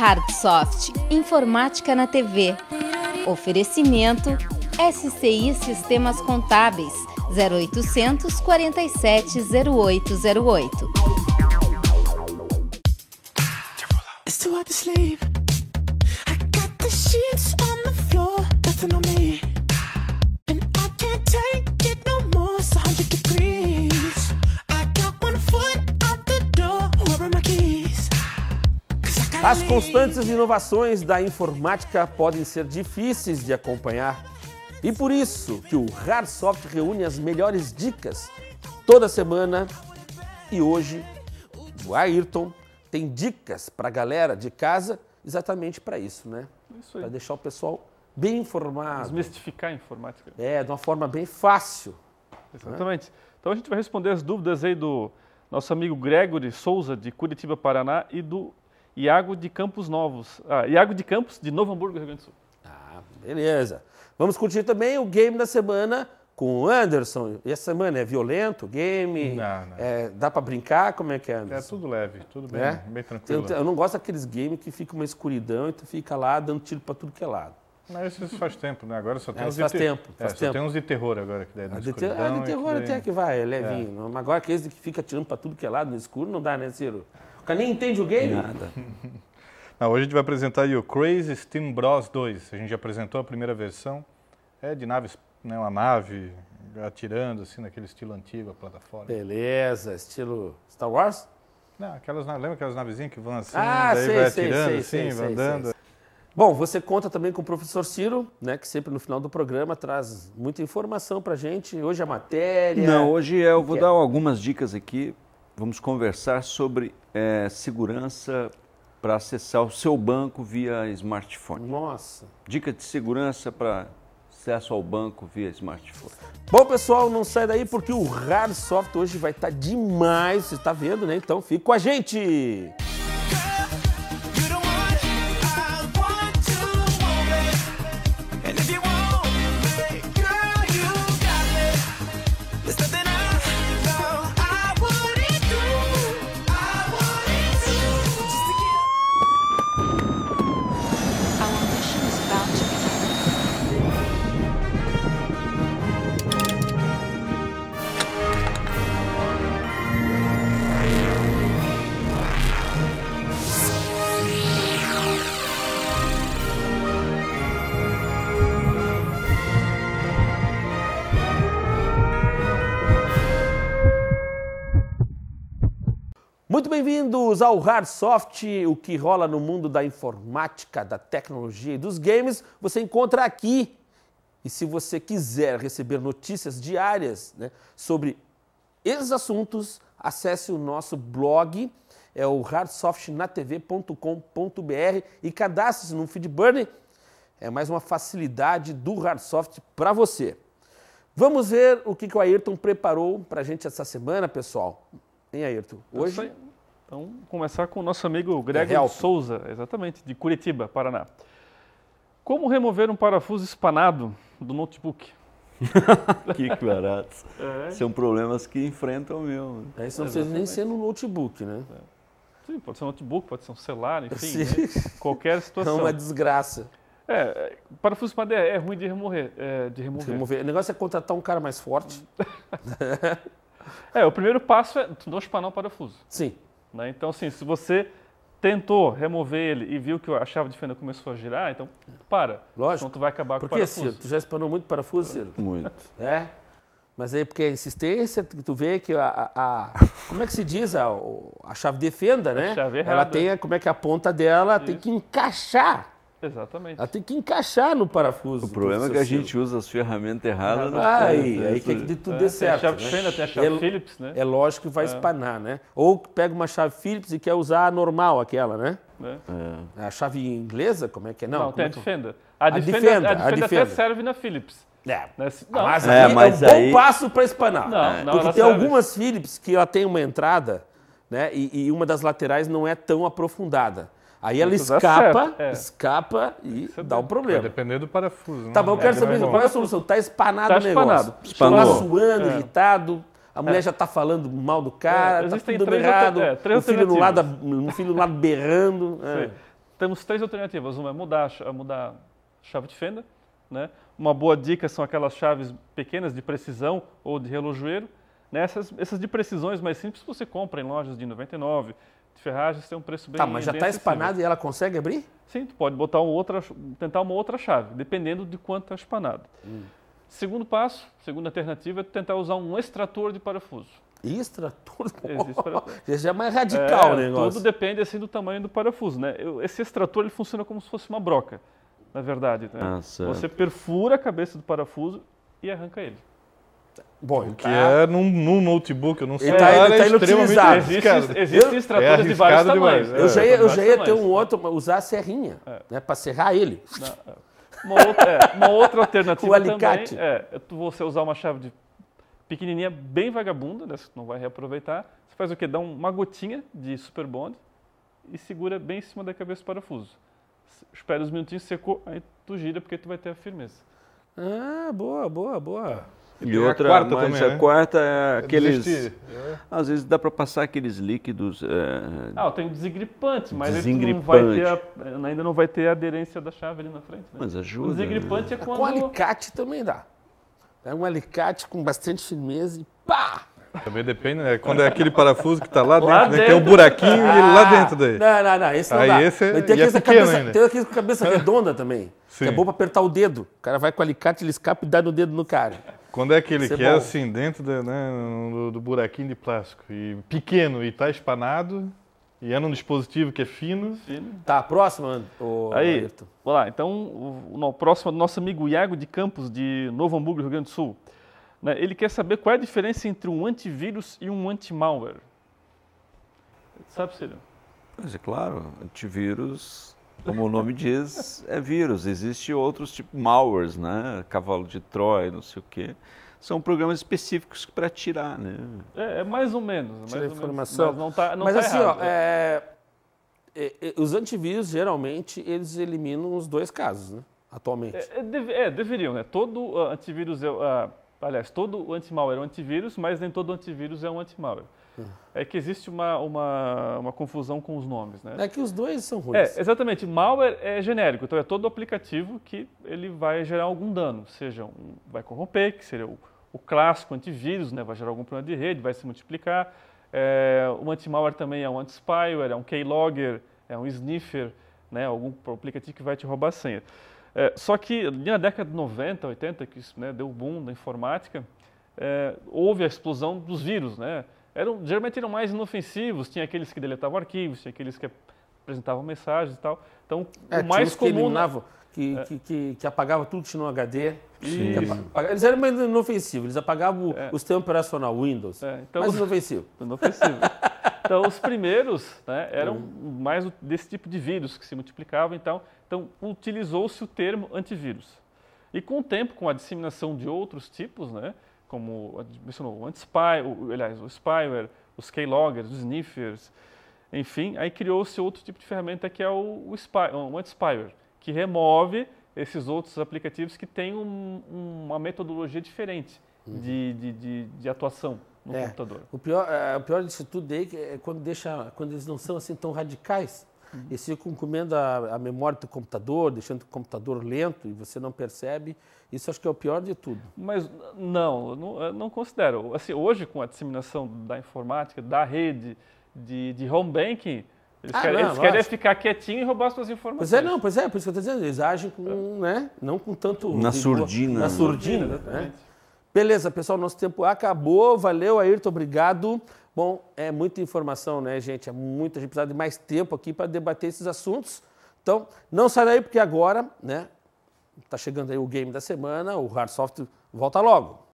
Hardsoft, Informática na TV. Oferecimento SCI Sistemas Contábeis 0800 47 0808. As constantes inovações da informática podem ser difíceis de acompanhar. E por isso que o Hardsoft reúne as melhores dicas toda semana. E hoje o Ayrton tem dicas para a galera de casa exatamente para isso, né? Isso aí. Para deixar o pessoal bem informado. Desmistificar a informática. É, de uma forma bem fácil. Né? Exatamente. Né? Então a gente vai responder as dúvidas aí do nosso amigo Gregory Souza, de Curitiba, Paraná, e do Iago de Campos Novos. Ah, Iago de Campos, de Novo Hamburgo, Rio Grande do Sul. Ah, beleza. Vamos curtir também o game da semana com o Anderson. E essa semana é violento game? Não, não. É, dá para brincar? Como é que é, é Anderson? É tudo leve, tudo bem, é? bem tranquilo. Eu, eu, não gosto daqueles games que fica uma escuridão e tu fica lá dando tiro para tudo que é lado. Mas isso faz tempo, né? Agora só tem é, uns faz de tempo, é, faz é, tempo. tem uns de terror agora que daí no é a ah, de, te... Ah, de terror daí... É até que vai, é levinho. Mas agora que esse que fica tirando para tudo que é lado no escuro não dá, né, Ciro? O cara nem entende o game. Nada. não, hoje a gente vai apresentar o Crazy Steam Bros 2. A gente já apresentou a primeira versão. É de naves, né, uma nave atirando assim naquele estilo antigo a plataforma. Beleza, estilo Star Wars? Não, aquelas, lembra aquelas navezinhas que vão assim, ah, daí sei, vai atirando sei, assim, vai andando. Bom, você conta também com o professor Ciro, né, que sempre no final do programa traz muita informação para gente. Hoje a é matéria. Não, hoje eu vou dar é? algumas dicas aqui. Vamos conversar sobre é, segurança para acessar o seu banco via smartphone. Nossa! Dica de segurança para acesso ao banco via smartphone. Bom, pessoal, não sai daí porque o Hard Soft hoje vai estar tá demais. Você está vendo, né? Então fique com a gente! Muito bem-vindos ao Hard Soft, o que rola no mundo da informática, da tecnologia e dos games, você encontra aqui. E se você quiser receber notícias diárias né, sobre esses assuntos, acesse o nosso blog, é o hardsoftnatv.com.br e cadastre-se no Feedburner. É mais uma facilidade do Hardsoft para você. Vamos ver o que, que o Ayrton preparou para a gente essa semana, pessoal. Hein, Ayrton? Hoje. Então, começar com o nosso amigo Greg é Souza, exatamente, de Curitiba, Paraná. Como remover um parafuso espanado do notebook? que barato. É. São problemas que enfrentam mesmo. Né? É, isso não é, precisa nem ser no notebook, né? É. Sim, pode ser um notebook, pode ser um celular, enfim, né? qualquer situação. É uma desgraça. É, parafuso espanado é, é, ruim de remover. É, de remover. remover. O negócio é contratar um cara mais forte. É, o primeiro passo é tu não espanar o parafuso. Sim. Né? Então, assim, se você tentou remover ele e viu que a chave de fenda começou a girar, então para. Lógico. Então tu vai acabar com o parafuso. Porque que, Ciro? Tu já espanou muito parafuso, Ciro? Muito. É? Mas aí, porque a insistência, tu vê que a. a, a como é que se diz? A, a chave de fenda, né? A chave errada. Ela tem, como é que é a ponta dela Isso. tem que encaixar Exatamente. Ela tem que encaixar no parafuso. O problema é que a gente usa as ferramentas erradas. Né? Ah, é, aí, tem é que de é tudo é, dê certo. Tem a chave né? Fenda, tem a chave é, Phillips, né? É lógico que vai é. espanar, né? Ou pega uma chave Phillips e quer usar a normal, aquela, né? É. A chave inglesa, como é que é? Não, não tem a A fenda. A defenda até serve na Phillips. Né? É. Não. Mas, é, mas é um aí... bom passo para espanar. Não, não, Porque tem serve. algumas Phillips que ela tem uma entrada né, e, e uma das laterais não é tão aprofundada. Aí ela escapa, é. escapa e é dá um problema. Vai depender do parafuso. Né? Tá bom, eu quero é, saber qual é a solução. Tá espanado tá o negócio. Espanado. Tá suando, é. irritado. A mulher é. já tá falando mal do cara, é, tá tudo errado. É, três um filho no lado, um filho do lado berrando. É. Temos três alternativas. Uma é mudar, mudar a chave de fenda. Né? Uma boa dica são aquelas chaves pequenas de precisão ou de relojoeiro. Né? Essas, essas de precisões mais simples você compra em lojas de 99, de ferragens tem um preço tá, bem Tá, mas já tá está espanado e ela consegue abrir? Sim, tu pode botar um outra, tentar uma outra chave, dependendo de quanto está espanado. Hum. Segundo passo, segunda alternativa é tentar usar um extrator de parafuso. Extrator? Existe Já é mais radical é, o negócio. Tudo depende assim do tamanho do parafuso, né? Esse extrator ele funciona como se fosse uma broca, na verdade. Né? Ah, Você perfura a cabeça do parafuso e arranca ele. Bom, o que tá... é num, num, notebook, eu não sei. Ele está ele tá é inutilizado. Existe, existem é estruturas de vários demais. tamanhos. É. eu já ia, eu já ia ter um outro, usar a serrinha, né, para serrar ele. Uma outra, uma outra alternativa o alicate. também é você usar uma chave de pequenininha, bem vagabunda, né, você não vai reaproveitar. Você faz o quê? Dá uma gotinha de super bond e segura bem em cima da cabeça do parafuso. Espera uns minutinhos, secou, aí tu gira porque tu vai ter a firmeza. Ah, boa, boa, boa. E, e é outra, a quarta mas também, a né? quarta é, é aqueles. é. Às vezes dá para passar aqueles líquidos. É... Ah, tem desengripante mas desengripantes. Não vai ter a, ainda não vai ter a aderência da chave ali na frente. Né? Mas ajuda. O desengripante é né? é quando. Com alicate também dá. É um alicate com bastante firmeza e pá! Também depende, né? Quando é aquele parafuso que está lá dentro, lá dentro. Né? Tem um buraquinho ah, e lá dentro daí. Não, não, não. Esse não Aí dá. Esse é, tem aqueles é cabeça, com cabeça redonda também. Sim. Que é bom para apertar o dedo. O cara vai com o alicate, ele escapa e dá no dedo no cara. Quando é, é que ele é quer, bom. assim, dentro do, né, do, do, buraquinho de plástico, e pequeno e tá espanado, e é num dispositivo que é fino. fino. Tá, próxima, Aí, Ayrton. Vamos lá, então, o, o, o próximo do nosso amigo Iago de Campos, de Novo Hamburgo, Rio Grande do Sul. Né, ele quer saber qual é a diferença entre um antivírus e um anti-malware. Sabe, Cílio? Mas é, claro. Antivírus como o nome diz, é vírus. Existem outros, tipo malwares, né? Cavalo de Troia, não sei o quê. São programas específicos para tirar, né? É, é, mais ou menos. mais informação. Menos, mas não tá, não mas tá assim, errado. ó, é. É, é, é, os antivírus, geralmente, eles eliminam os dois casos, né? Atualmente. É, é deveriam, né? Todo ah, antivírus... Uh, Aliás, todo anti-malware é um antivírus, mas nem todo antivírus é um anti-malware. É. é que existe uma, uma, uma, confusão com os nomes, né? É que os dois são ruins. É, exatamente. Malware é genérico, então é todo aplicativo que ele vai gerar algum dano, seja um, vai corromper, que seria o, o clássico antivírus, né? Vai gerar algum problema de rede, vai se multiplicar. É, o anti-malware também é um anti-spyware, é um keylogger, é um sniffer, né? Algum aplicativo que vai te roubar a senha. É, só que na década de 90, 80, que né, deu o boom da informática, é, houve a explosão dos vírus. Né? Eram, geralmente eram mais inofensivos, tinha aqueles que deletavam arquivos, tinha aqueles que apresentavam mensagens e tal. Então, é, o mais comum... Que que, é. que, que, que, apagava tudo, tinha um HD. Apagava, eles eram mais inofensivos, eles apagavam é. o, o sistema operacional Windows. É, então, mais inofensivo. Inofensivo. Então, os primeiros né, eram hum. mais desse tipo de vírus que se multiplicavam, então, então utilizou-se o termo antivírus. E com o tempo, com a disseminação de outros tipos, né, como mencionou, o anti aliás, o spyware, os keyloggers, os sniffers, enfim, aí criou-se outro tipo de ferramenta que é o, o, spy, o que remove esses outros aplicativos que têm um, uma metodologia diferente uhum. de, de, de, de atuação no é, computador. O pior, é, o pior disso tudo aí é quando, deixa, quando eles não são assim tão radicais. Uhum. Eles ficam a, a, memória do computador, deixando o computador lento e você não percebe. Isso acho que é o pior de tudo. Mas não, não, não considero. Assim, hoje, com a disseminação da informática, da rede, de, de home banking, eles, ah, querem, não, eles querem ficar quietinho e roubar suas informações. Pois é, não, pois é, por isso que eu estou dizendo, eles agem com, né, não com tanto... Na surdina. Na surdina, né? Beleza, pessoal, nosso tempo acabou. Valeu, Ayrton, obrigado. Bom, é muita informação, né, gente? É muita gente precisa de mais tempo aqui para debater esses assuntos. Então, não sai daí porque agora, né, tá chegando aí o game da semana, o Hard Soft volta logo.